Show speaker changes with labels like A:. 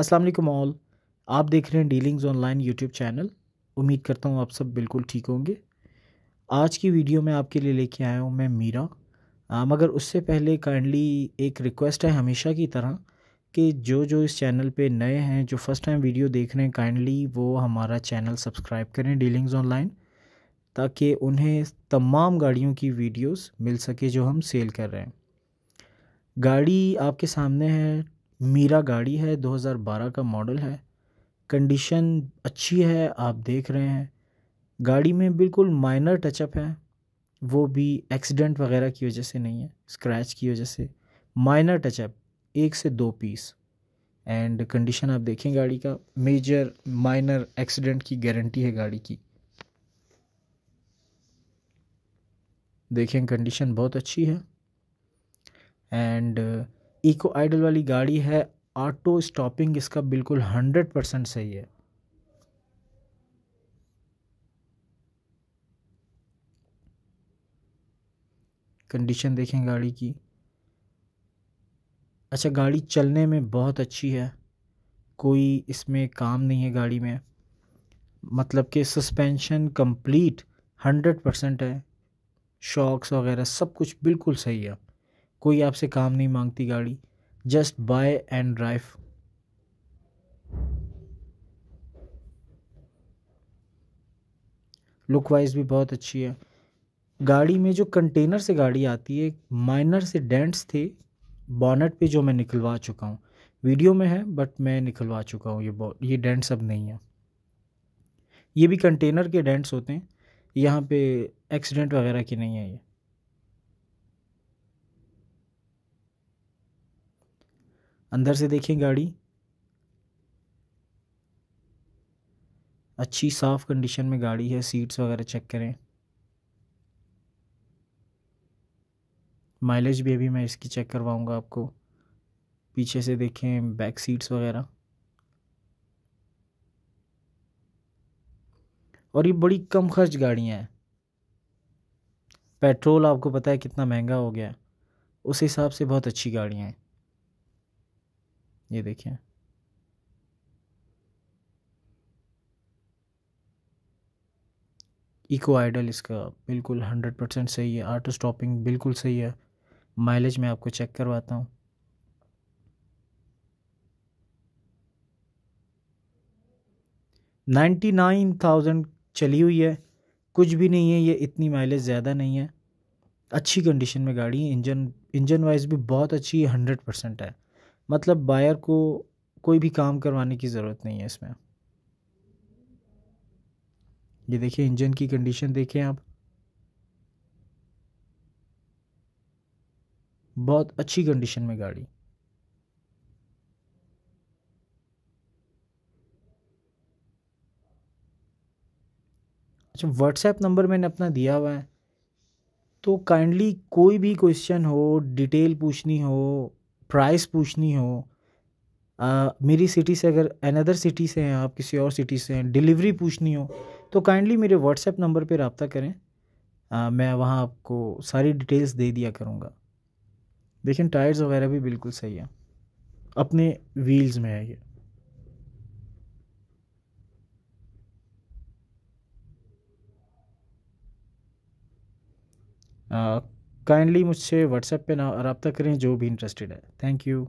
A: अस्सलाम वालेकुम ऑल आप देख रहे हैं डीलिंग्स ऑनलाइन यूट्यूब चैनल उम्मीद करता हूँ आप सब बिल्कुल ठीक होंगे आज की वीडियो में आपके लिए लेके आया हूँ मैं मीरा आ, मगर उससे पहले काइंडली एक रिक्वेस्ट है हमेशा की तरह कि जो जो इस चैनल पे नए हैं जो फर्स्ट टाइम वीडियो देख रहे हैं काइंडली वो हमारा चैनल सब्सक्राइब करें डीलिंग्स ऑनलाइन ताकि उन्हें तमाम गाड़ियों की वीडियोज़ मिल सके जो हम सेल कर रहे हैं गाड़ी आपके सामने है मीरा गाड़ी है 2012 का मॉडल है कंडीशन अच्छी है आप देख रहे हैं गाड़ी में बिल्कुल माइनर टचअप है वो भी एक्सीडेंट वगैरह की वजह से नहीं है स्क्रैच की वजह से माइनर टचअप एक से दो पीस एंड कंडीशन आप देखें गाड़ी का मेजर माइनर एक्सीडेंट की गारंटी है गाड़ी की देखें कंडीशन बहुत अच्छी है एंड इको आइडल वाली गाड़ी है ऑटो स्टॉपिंग इसका बिल्कुल हंड्रेड परसेंट सही है कंडीशन देखें गाड़ी की अच्छा गाड़ी चलने में बहुत अच्छी है कोई इसमें काम नहीं है गाड़ी में मतलब कि सस्पेंशन कंप्लीट हंड्रेड परसेंट है शॉक्स वगैरह सब कुछ बिल्कुल सही है कोई आपसे काम नहीं मांगती गाड़ी just buy and drive look wise भी बहुत अच्छी है गाड़ी में जो कंटेनर से गाड़ी आती है माइनर से डेंट्स थे बॉनट पे जो मैं निकलवा चुका हूँ वीडियो में है बट मैं निकलवा चुका हूँ ये ये डेंट्स अब नहीं है ये भी कंटेनर के डेंट्स होते हैं यहाँ पे एक्सीडेंट वगैरह की नहीं है ये अंदर से देखें गाड़ी अच्छी साफ़ कंडीशन में गाड़ी है सीट्स वगैरह चेक करें माइलेज भी अभी मैं इसकी चेक करवाऊंगा आपको पीछे से देखें बैक सीट्स वगैरह और ये बड़ी कम खर्च गाड़ियाँ हैं पेट्रोल आपको पता है कितना महंगा हो गया है उस हिसाब से बहुत अच्छी गाड़ियाँ हैं ये देखिए इको आइडल इसका बिल्कुल हंड्रेड परसेंट सही है आटो स्टॉपिंग बिल्कुल सही है माइलेज मैं आपको चेक करवाता हूँ नाइन्टी नाइन थाउजेंड चली हुई है कुछ भी नहीं है ये इतनी माइलेज ज़्यादा नहीं है अच्छी कंडीशन में गाड़ी है इंजन इंजन वाइज भी बहुत अच्छी है हंड्रेड परसेंट है मतलब बायर को कोई भी काम करवाने की ज़रूरत नहीं है इसमें ये देखिए इंजन की कंडीशन देखें आप बहुत अच्छी कंडीशन में गाड़ी अच्छा व्हाट्सएप नंबर मैंने अपना दिया हुआ है तो काइंडली कोई भी क्वेश्चन हो डिटेल पूछनी हो प्राइस पूछनी हो आ, मेरी सिटी से अगर अनदर सिटी से हैं आप किसी और सिटी से हैं डिलीवरी पूछनी हो तो काइंडली मेरे व्हाट्सएप नंबर पर रबता करें आ, मैं वहाँ आपको सारी डिटेल्स दे दिया करूँगा लेकिन टायर्स वगैरह भी बिल्कुल सही है अपने व्हील्स में है ये काइंडली मुझसे व्हाट्सएप पे ना रबता करें जो भी इंटरेस्टेड है थैंक यू